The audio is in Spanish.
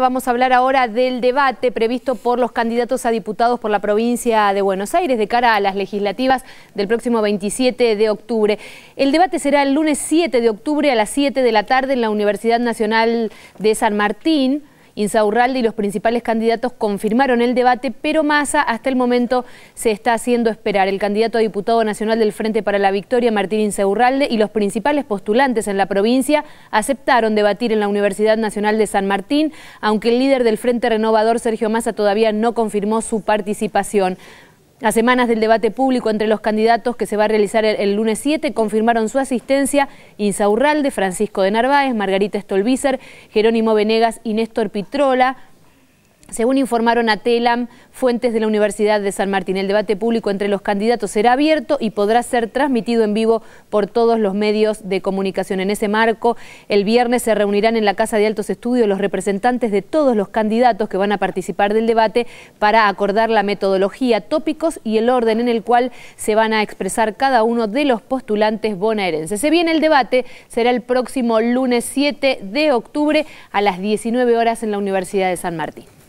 Vamos a hablar ahora del debate previsto por los candidatos a diputados por la provincia de Buenos Aires de cara a las legislativas del próximo 27 de octubre. El debate será el lunes 7 de octubre a las 7 de la tarde en la Universidad Nacional de San Martín. Insaurralde y los principales candidatos confirmaron el debate, pero Massa hasta el momento se está haciendo esperar. El candidato a diputado nacional del Frente para la Victoria, Martín Insaurralde, y los principales postulantes en la provincia aceptaron debatir en la Universidad Nacional de San Martín, aunque el líder del Frente Renovador, Sergio Massa, todavía no confirmó su participación. Las semanas del debate público entre los candidatos que se va a realizar el, lunes 7, confirmaron su asistencia Insaurralde, Francisco de Narváez, Margarita Stolbizer, Jerónimo Venegas y Néstor Pitrola. Según informaron a TELAM, fuentes de la Universidad de San Martín, el debate público entre los candidatos será abierto y podrá ser transmitido en vivo por todos los medios de comunicación. En ese marco, el viernes se reunirán en la Casa de Altos Estudios los representantes de todos los candidatos que van a participar del debate para acordar la metodología, tópicos y el orden en el cual se van a expresar cada uno de los postulantes bonaerenses. Se viene el debate, será el próximo lunes 7 de octubre a las 19 horas en la Universidad de San Martín.